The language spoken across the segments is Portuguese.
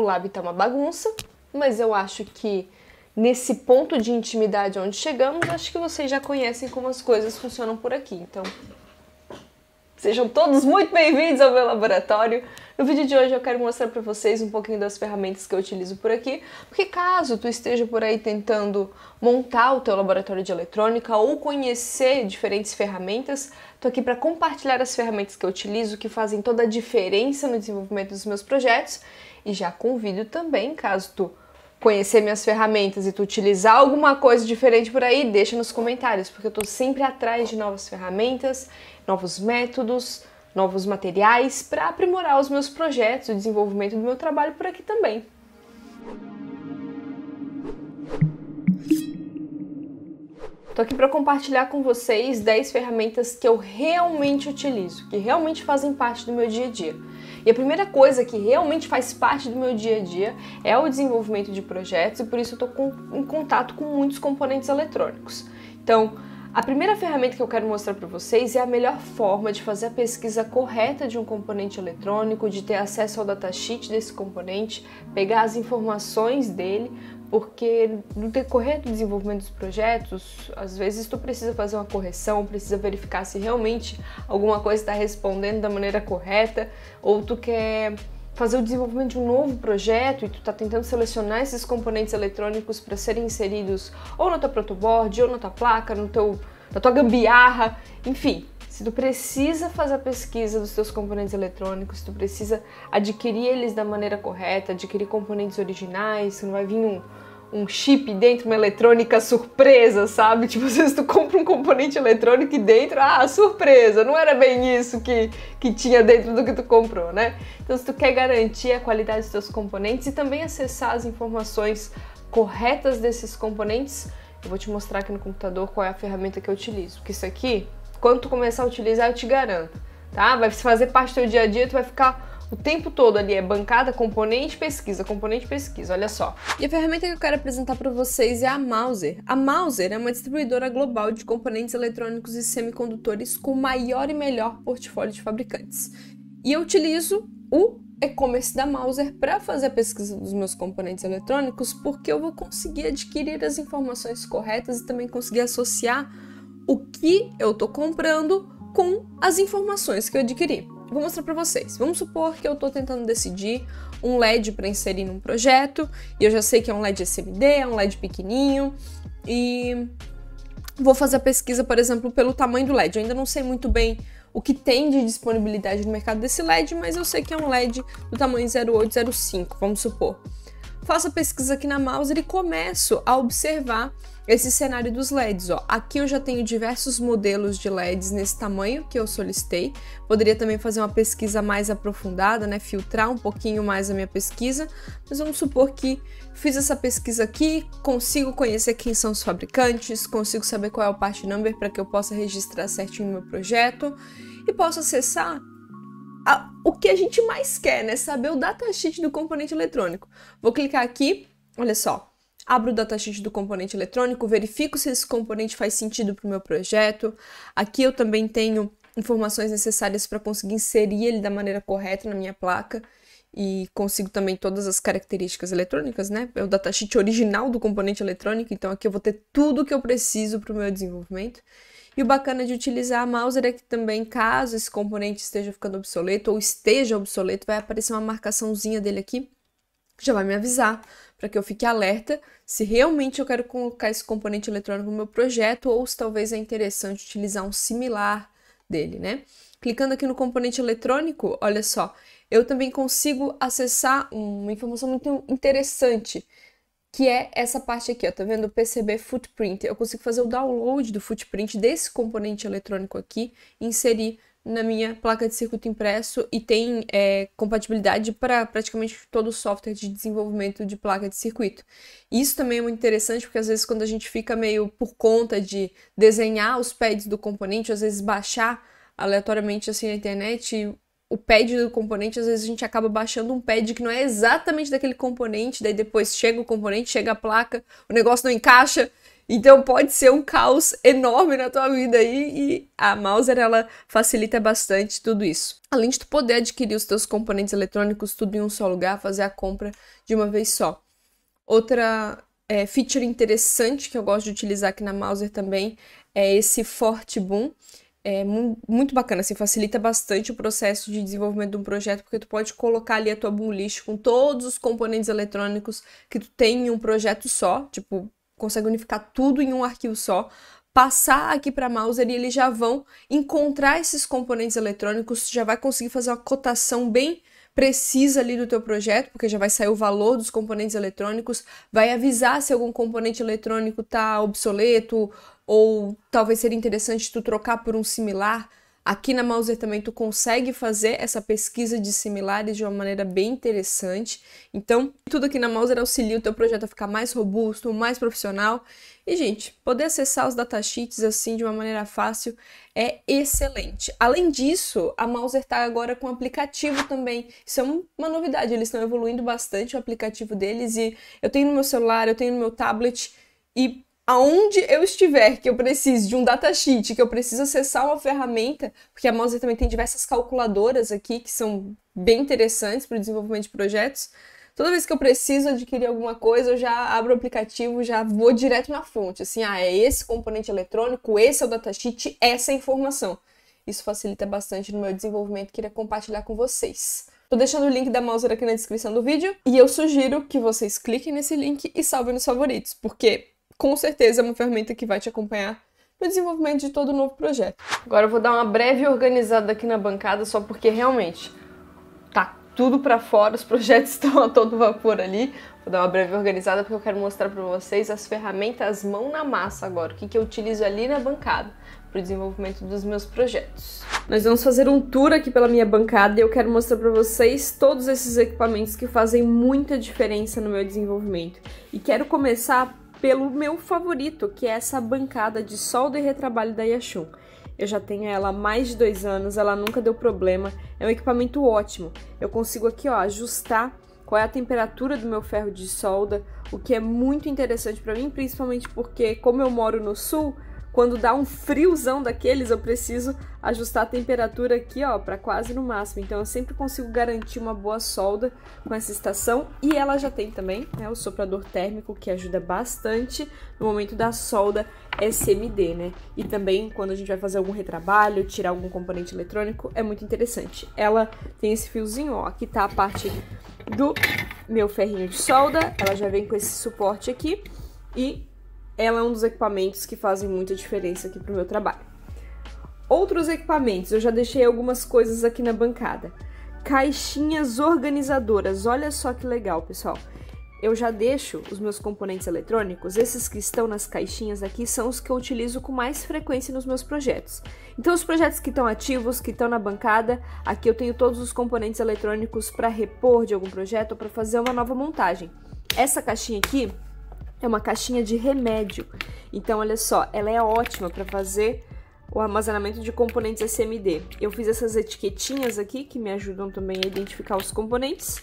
o lab está uma bagunça, mas eu acho que nesse ponto de intimidade onde chegamos, acho que vocês já conhecem como as coisas funcionam por aqui. Então, sejam todos muito bem-vindos ao meu laboratório. No vídeo de hoje eu quero mostrar para vocês um pouquinho das ferramentas que eu utilizo por aqui, porque caso tu esteja por aí tentando montar o teu laboratório de eletrônica ou conhecer diferentes ferramentas, tô aqui para compartilhar as ferramentas que eu utilizo que fazem toda a diferença no desenvolvimento dos meus projetos e já convido também, caso tu conhecer minhas ferramentas e tu utilizar alguma coisa diferente por aí, deixa nos comentários, porque eu tô sempre atrás de novas ferramentas, novos métodos, novos materiais para aprimorar os meus projetos, o desenvolvimento do meu trabalho por aqui também. Tô aqui para compartilhar com vocês 10 ferramentas que eu realmente utilizo, que realmente fazem parte do meu dia a dia. E a primeira coisa que realmente faz parte do meu dia a dia é o desenvolvimento de projetos e por isso eu tô com, em contato com muitos componentes eletrônicos. Então, a primeira ferramenta que eu quero mostrar para vocês é a melhor forma de fazer a pesquisa correta de um componente eletrônico, de ter acesso ao datasheet desse componente, pegar as informações dele, porque no decorrer do desenvolvimento dos projetos, às vezes tu precisa fazer uma correção, precisa verificar se realmente alguma coisa está respondendo da maneira correta, ou tu quer fazer o desenvolvimento de um novo projeto e tu está tentando selecionar esses componentes eletrônicos para serem inseridos ou no teu protoboard, ou na tua placa, no teu, na tua gambiarra, enfim. Se tu precisa fazer a pesquisa dos teus componentes eletrônicos, tu precisa adquirir eles da maneira correta, adquirir componentes originais, não vai vir um, um chip dentro, uma eletrônica surpresa, sabe? Tipo, às vezes tu compra um componente eletrônico e dentro, ah, surpresa, não era bem isso que, que tinha dentro do que tu comprou, né? Então, se tu quer garantir a qualidade dos teus componentes e também acessar as informações corretas desses componentes, eu vou te mostrar aqui no computador qual é a ferramenta que eu utilizo, porque isso aqui quando tu começar a utilizar, eu te garanto, tá? Vai fazer parte do teu dia a dia, tu vai ficar o tempo todo ali é bancada, componente, pesquisa, componente, pesquisa, olha só. E a ferramenta que eu quero apresentar para vocês é a Mouser. A Mouser é uma distribuidora global de componentes eletrônicos e semicondutores com maior e melhor portfólio de fabricantes. E eu utilizo o e-commerce da Mouser para fazer a pesquisa dos meus componentes eletrônicos, porque eu vou conseguir adquirir as informações corretas e também conseguir associar o que eu estou comprando com as informações que eu adquiri. Vou mostrar para vocês. Vamos supor que eu estou tentando decidir um LED para inserir num projeto e eu já sei que é um LED SMD, é um LED pequenininho e vou fazer a pesquisa, por exemplo, pelo tamanho do LED. Eu ainda não sei muito bem o que tem de disponibilidade no mercado desse LED, mas eu sei que é um LED do tamanho 0805, vamos supor. Faço a pesquisa aqui na Mouse e começo a observar esse cenário dos LEDs, ó. Aqui eu já tenho diversos modelos de LEDs nesse tamanho que eu solicitei. Poderia também fazer uma pesquisa mais aprofundada, né, filtrar um pouquinho mais a minha pesquisa, mas vamos supor que fiz essa pesquisa aqui, consigo conhecer quem são os fabricantes, consigo saber qual é o part number para que eu possa registrar certinho no meu projeto e posso acessar a, o que a gente mais quer, né? Saber o datasheet do componente eletrônico. Vou clicar aqui, olha só, abro o datasheet do componente eletrônico, verifico se esse componente faz sentido para o meu projeto. Aqui eu também tenho informações necessárias para conseguir inserir ele da maneira correta na minha placa e consigo também todas as características eletrônicas, né? É o datasheet original do componente eletrônico, então aqui eu vou ter tudo que eu preciso para o meu desenvolvimento. E o bacana de utilizar a Mouser é que também, caso esse componente esteja ficando obsoleto ou esteja obsoleto, vai aparecer uma marcaçãozinha dele aqui, que já vai me avisar para que eu fique alerta se realmente eu quero colocar esse componente eletrônico no meu projeto ou se talvez é interessante utilizar um similar dele, né? Clicando aqui no componente eletrônico, olha só, eu também consigo acessar uma informação muito interessante, que é essa parte aqui, ó, tá vendo? PCB Footprint. Eu consigo fazer o download do footprint desse componente eletrônico aqui, inserir na minha placa de circuito impresso e tem é, compatibilidade para praticamente todo o software de desenvolvimento de placa de circuito. Isso também é muito interessante porque às vezes quando a gente fica meio por conta de desenhar os pads do componente, às vezes baixar aleatoriamente assim na internet o pad do componente, às vezes a gente acaba baixando um pad que não é exatamente daquele componente, daí depois chega o componente, chega a placa, o negócio não encaixa, então pode ser um caos enorme na tua vida aí e a Mouser ela facilita bastante tudo isso. Além de tu poder adquirir os teus componentes eletrônicos tudo em um só lugar, fazer a compra de uma vez só. Outra é, feature interessante que eu gosto de utilizar aqui na Mouser também é esse Forte Boom. É muito bacana, assim, facilita bastante o processo de desenvolvimento de um projeto, porque tu pode colocar ali a tua boom list com todos os componentes eletrônicos que tu tem em um projeto só, tipo, consegue unificar tudo em um arquivo só, passar aqui para Mauser e eles já vão encontrar esses componentes eletrônicos, já vai conseguir fazer uma cotação bem precisa ali do teu projeto, porque já vai sair o valor dos componentes eletrônicos, vai avisar se algum componente eletrônico tá obsoleto ou talvez seria interessante tu trocar por um similar. Aqui na Mauser também tu consegue fazer essa pesquisa de similares de uma maneira bem interessante. Então, tudo aqui na Mauser auxilia o teu projeto a ficar mais robusto, mais profissional. E, gente, poder acessar os datasheets assim de uma maneira fácil é excelente. Além disso, a Mauser está agora com aplicativo também. Isso é uma novidade, eles estão evoluindo bastante o aplicativo deles e eu tenho no meu celular, eu tenho no meu tablet e aonde eu estiver que eu precise de um datasheet, que eu preciso acessar uma ferramenta, porque a Mouser também tem diversas calculadoras aqui que são bem interessantes para o desenvolvimento de projetos. Toda vez que eu preciso adquirir alguma coisa, eu já abro o aplicativo, já vou direto na fonte. Assim, ah, é esse componente eletrônico, esse é o datasheet, essa é a informação. Isso facilita bastante no meu desenvolvimento, queria compartilhar com vocês. Tô deixando o link da Mouser aqui na descrição do vídeo e eu sugiro que vocês cliquem nesse link e salvem nos favoritos, porque com certeza é uma ferramenta que vai te acompanhar no desenvolvimento de todo o novo projeto. Agora eu vou dar uma breve organizada aqui na bancada, só porque realmente tá tudo para fora, os projetos estão a todo vapor ali. Vou dar uma breve organizada porque eu quero mostrar para vocês as ferramentas mão na massa agora, o que, que eu utilizo ali na bancada para o desenvolvimento dos meus projetos. Nós vamos fazer um tour aqui pela minha bancada e eu quero mostrar para vocês todos esses equipamentos que fazem muita diferença no meu desenvolvimento. E quero começar pelo meu favorito, que é essa bancada de solda e retrabalho da Yashun. Eu já tenho ela há mais de dois anos, ela nunca deu problema, é um equipamento ótimo. Eu consigo aqui ó, ajustar qual é a temperatura do meu ferro de solda, o que é muito interessante para mim, principalmente porque como eu moro no sul, quando dá um friozão daqueles, eu preciso ajustar a temperatura aqui, ó, para quase no máximo. Então eu sempre consigo garantir uma boa solda com essa estação. E ela já tem também, né, o soprador térmico que ajuda bastante no momento da solda SMD, né? E também quando a gente vai fazer algum retrabalho, tirar algum componente eletrônico, é muito interessante. Ela tem esse fiozinho, ó, aqui tá a parte do meu ferrinho de solda, ela já vem com esse suporte aqui e ela é um dos equipamentos que fazem muita diferença aqui para o meu trabalho. Outros equipamentos, eu já deixei algumas coisas aqui na bancada. Caixinhas organizadoras, olha só que legal, pessoal. Eu já deixo os meus componentes eletrônicos, esses que estão nas caixinhas aqui são os que eu utilizo com mais frequência nos meus projetos. Então, os projetos que estão ativos, que estão na bancada, aqui eu tenho todos os componentes eletrônicos para repor de algum projeto ou para fazer uma nova montagem. Essa caixinha aqui é uma caixinha de remédio. Então, olha só, ela é ótima para fazer o armazenamento de componentes SMD. Eu fiz essas etiquetinhas aqui que me ajudam também a identificar os componentes.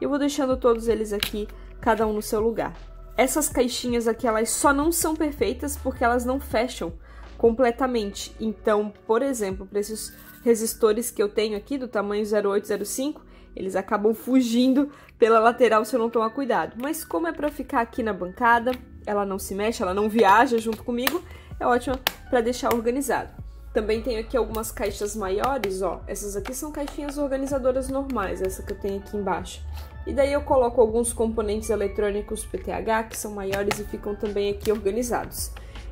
Eu vou deixando todos eles aqui, cada um no seu lugar. Essas caixinhas aqui, elas só não são perfeitas porque elas não fecham completamente. Então, por exemplo, para esses resistores que eu tenho aqui do tamanho 0805, eles acabam fugindo pela lateral se eu não tomar cuidado. Mas como é para ficar aqui na bancada, ela não se mexe, ela não viaja junto comigo, é ótima para deixar organizado. Também tenho aqui algumas caixas maiores, ó. Essas aqui são caixinhas organizadoras normais, essa que eu tenho aqui embaixo. E daí eu coloco alguns componentes eletrônicos PTH, que são maiores e ficam também aqui organizados.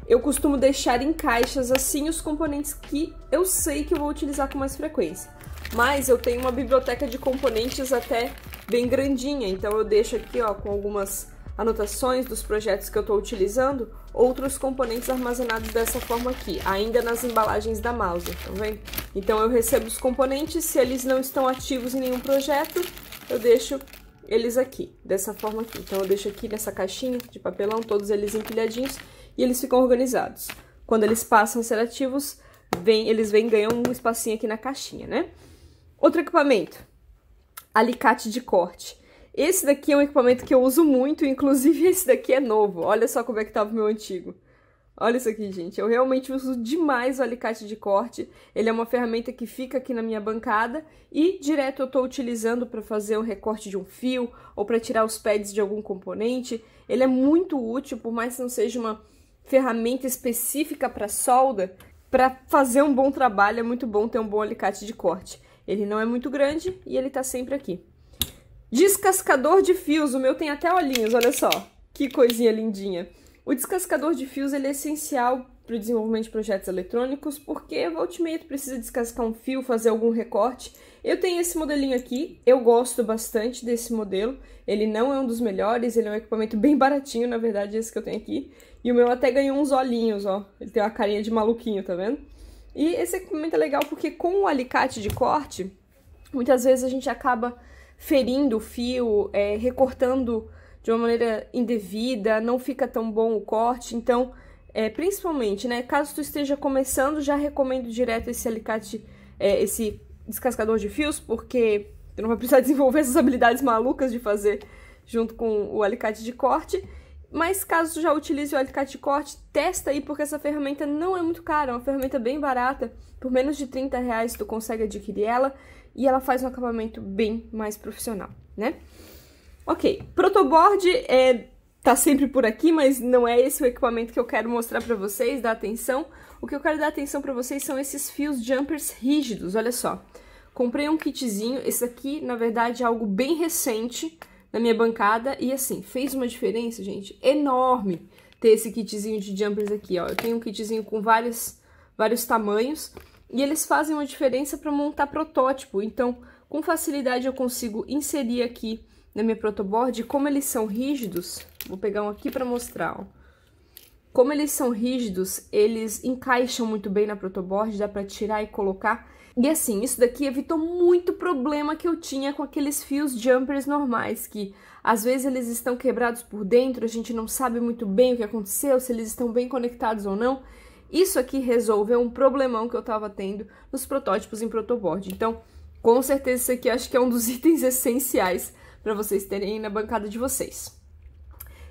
Eu costumo deixar em caixas assim os componentes que eu sei que eu vou utilizar com mais frequência. Mas eu tenho uma biblioteca de componentes até bem grandinha, então eu deixo aqui ó, com algumas anotações dos projetos que eu estou utilizando, outros componentes armazenados dessa forma aqui, ainda nas embalagens da mouse, tá vendo? Então eu recebo os componentes, se eles não estão ativos em nenhum projeto, eu deixo eles aqui, dessa forma aqui. Então eu deixo aqui nessa caixinha de papelão, todos eles empilhadinhos, e eles ficam organizados. Quando eles passam a ser ativos, vem, eles vêm ganham um espacinho aqui na caixinha, né? Outro equipamento, alicate de corte. Esse daqui é um equipamento que eu uso muito, inclusive esse daqui é novo. Olha só como é que estava o meu antigo. Olha isso aqui, gente. Eu realmente uso demais o alicate de corte. Ele é uma ferramenta que fica aqui na minha bancada e direto eu estou utilizando para fazer o um recorte de um fio ou para tirar os pads de algum componente. Ele é muito útil, por mais que não seja uma ferramenta específica para solda, para fazer um bom trabalho é muito bom ter um bom alicate de corte. Ele não é muito grande e ele tá sempre aqui. Descascador de fios. O meu tem até olhinhos, olha só. Que coisinha lindinha. O descascador de fios ele é essencial para o desenvolvimento de projetos eletrônicos, porque volta e precisa descascar um fio, fazer algum recorte. Eu tenho esse modelinho aqui, eu gosto bastante desse modelo. Ele não é um dos melhores, ele é um equipamento bem baratinho, na verdade, esse que eu tenho aqui. E o meu até ganhou uns olhinhos, ó. Ele tem uma carinha de maluquinho, tá vendo? E esse equipamento é legal porque com o alicate de corte, muitas vezes a gente acaba ferindo o fio, é, recortando de uma maneira indevida, não fica tão bom o corte, então, é, principalmente, né, caso tu esteja começando, já recomendo direto esse alicate, é, esse descascador de fios, porque tu não vai precisar desenvolver essas habilidades malucas de fazer junto com o alicate de corte. Mas caso já utilize o alicate corte, testa aí, porque essa ferramenta não é muito cara, é uma ferramenta bem barata. Por menos de 30 reais tu consegue adquirir ela e ela faz um acabamento bem mais profissional, né? Ok, protoboard é, tá sempre por aqui, mas não é esse o equipamento que eu quero mostrar para vocês, dar atenção. O que eu quero dar atenção para vocês são esses fios jumpers rígidos, olha só. Comprei um kitzinho, esse aqui, na verdade, é algo bem recente, na minha bancada e assim, fez uma diferença, gente, enorme ter esse kitzinho de jumpers aqui, ó. Eu tenho um kitzinho com vários, vários tamanhos e eles fazem uma diferença para montar protótipo. Então, com facilidade eu consigo inserir aqui na minha protoboard, como eles são rígidos, vou pegar um aqui para mostrar, ó. Como eles são rígidos, eles encaixam muito bem na protoboard, dá para tirar e colocar. E assim, isso daqui evitou muito problema que eu tinha com aqueles fios jumpers normais, que às vezes eles estão quebrados por dentro, a gente não sabe muito bem o que aconteceu, se eles estão bem conectados ou não. Isso aqui resolveu um problemão que eu estava tendo nos protótipos em protoboard. Então, com certeza isso aqui acho que é um dos itens essenciais para vocês terem na bancada de vocês.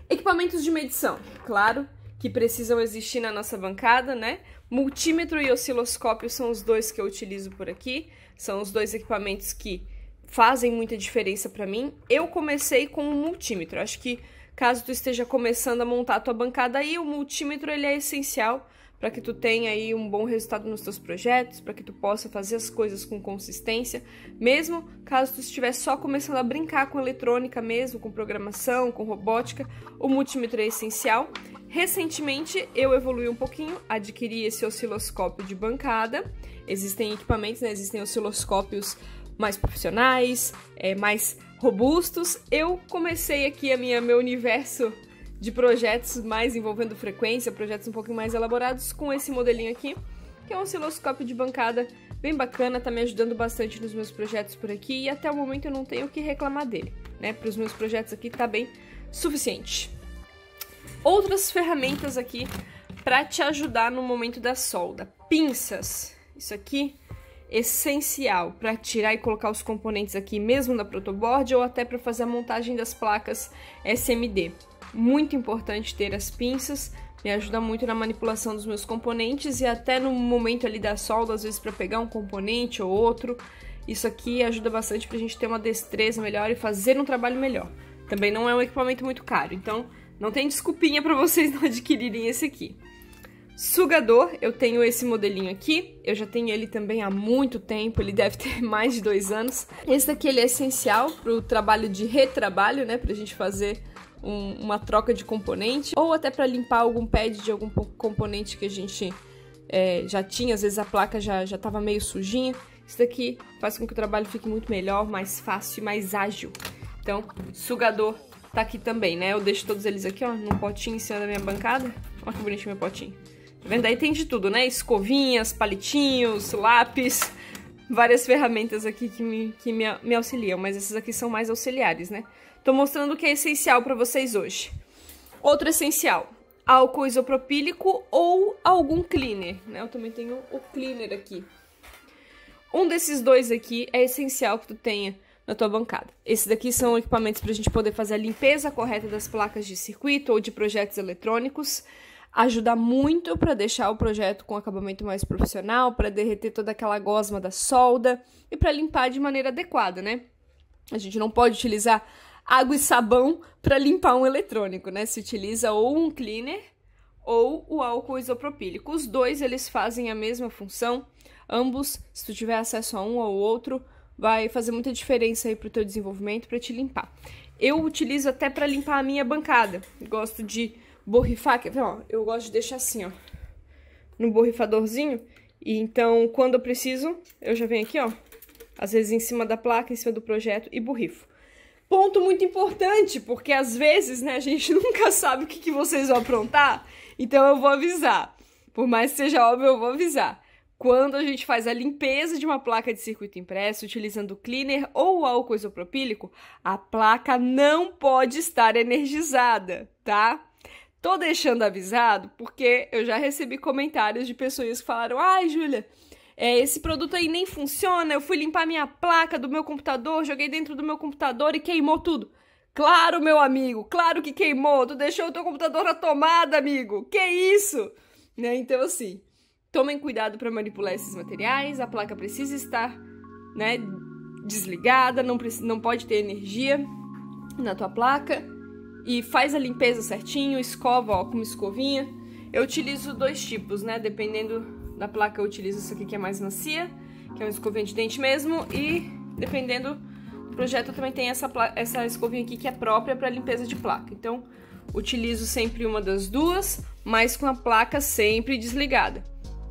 Equipamentos de medição, claro que precisam existir na nossa bancada, né? Multímetro e osciloscópio são os dois que eu utilizo por aqui, são os dois equipamentos que fazem muita diferença para mim. Eu comecei com o multímetro. Acho que caso tu esteja começando a montar a tua bancada aí, o multímetro ele é essencial para que tu tenha aí um bom resultado nos teus projetos, para que tu possa fazer as coisas com consistência, mesmo caso tu estiver só começando a brincar com eletrônica mesmo, com programação, com robótica, o multímetro é essencial. Recentemente eu evolui um pouquinho, adquiri esse osciloscópio de bancada. Existem equipamentos, né? Existem osciloscópios mais profissionais, é, mais robustos. Eu comecei aqui a minha meu universo de projetos mais envolvendo frequência, projetos um pouquinho mais elaborados com esse modelinho aqui, que é um osciloscópio de bancada bem bacana, tá me ajudando bastante nos meus projetos por aqui e até o momento eu não tenho o que reclamar dele, né? Para os meus projetos aqui tá bem suficiente outras ferramentas aqui para te ajudar no momento da solda. Pinças, isso aqui essencial para tirar e colocar os componentes aqui mesmo da protoboard ou até para fazer a montagem das placas SMD. Muito importante ter as pinças, me ajuda muito na manipulação dos meus componentes e até no momento ali da solda, às vezes para pegar um componente ou outro. Isso aqui ajuda bastante para a gente ter uma destreza melhor e fazer um trabalho melhor. Também não é um equipamento muito caro, então não tem desculpinha para vocês não adquirirem esse aqui. Sugador, eu tenho esse modelinho aqui, eu já tenho ele também há muito tempo, ele deve ter mais de dois anos. Esse daqui ele é essencial para o trabalho de retrabalho, né, para a gente fazer um, uma troca de componente, ou até para limpar algum pad de algum componente que a gente é, já tinha, às vezes a placa já estava meio sujinha. Isso daqui faz com que o trabalho fique muito melhor, mais fácil e mais ágil. Então, sugador tá aqui também, né? Eu deixo todos eles aqui, ó, num potinho em cima da minha bancada. Olha que bonitinho meu potinho. Tá vendo? Aí tem de tudo, né? Escovinhas, palitinhos, lápis, várias ferramentas aqui que me, que me, me auxiliam, mas esses aqui são mais auxiliares, né? Tô mostrando o que é essencial para vocês hoje. Outro essencial, álcool isopropílico ou algum cleaner, né? Eu também tenho o cleaner aqui. Um desses dois aqui é essencial que tu tenha na tua bancada. Esses daqui são equipamentos para a gente poder fazer a limpeza correta das placas de circuito ou de projetos eletrônicos. Ajuda muito para deixar o projeto com acabamento mais profissional, para derreter toda aquela gosma da solda e para limpar de maneira adequada, né? A gente não pode utilizar água e sabão para limpar um eletrônico, né? Se utiliza ou um cleaner ou o álcool isopropílico. Os dois eles fazem a mesma função. Ambos, se tu tiver acesso a um ou outro, vai fazer muita diferença aí pro teu desenvolvimento, para te limpar. Eu utilizo até para limpar a minha bancada. Gosto de borrifar, que, ó, eu gosto de deixar assim, ó, no borrifadorzinho. E então, quando eu preciso, eu já venho aqui, ó, às vezes em cima da placa, em cima do projeto e borrifo. Ponto muito importante, porque às vezes, né, a gente nunca sabe o que, que vocês vão aprontar, então eu vou avisar. Por mais que seja óbvio, eu vou avisar. Quando a gente faz a limpeza de uma placa de circuito impresso utilizando cleaner ou álcool isopropílico, a placa não pode estar energizada, tá? Tô deixando avisado porque eu já recebi comentários de pessoas que falaram: ai, Júlia, é, esse produto aí nem funciona, eu fui limpar minha placa do meu computador, joguei dentro do meu computador e queimou tudo. Claro, meu amigo, claro que queimou, tu deixou o teu computador na tomada, amigo, que isso? Né? Então, assim, Tomem cuidado para manipular esses materiais, a placa precisa estar né, desligada, não, não pode ter energia na tua placa. E faz a limpeza certinho, escova ó, com uma escovinha. Eu utilizo dois tipos, né? Dependendo da placa, eu utilizo isso aqui que é mais macia, que é uma escovinha de dente mesmo. E dependendo do projeto, eu também tenho essa, essa escovinha aqui que é própria para limpeza de placa. Então, utilizo sempre uma das duas, mas com a placa sempre desligada.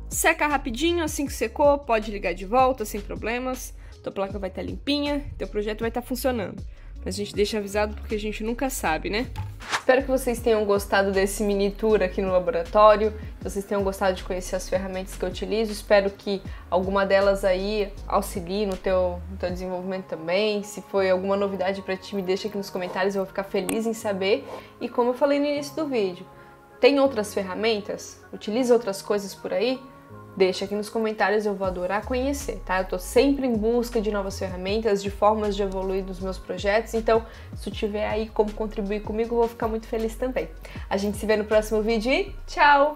Seca rapidinho, assim que secou, pode ligar de volta sem problemas. Tua placa vai estar tá limpinha, teu projeto vai estar tá funcionando. Mas a gente deixa avisado porque a gente nunca sabe, né? Espero que vocês tenham gostado desse mini tour aqui no laboratório, que vocês tenham gostado de conhecer as ferramentas que eu utilizo. Espero que alguma delas aí auxilie no teu, no teu desenvolvimento também. Se foi alguma novidade para ti, me deixa aqui nos comentários, eu vou ficar feliz em saber. E como eu falei no início do vídeo, tem outras ferramentas? Utiliza outras coisas por aí? Deixa aqui nos comentários, eu vou adorar conhecer, tá? Eu tô sempre em busca de novas ferramentas, de formas de evoluir nos meus projetos, então se tiver aí como contribuir comigo, eu vou ficar muito feliz também. A gente se vê no próximo vídeo e tchau!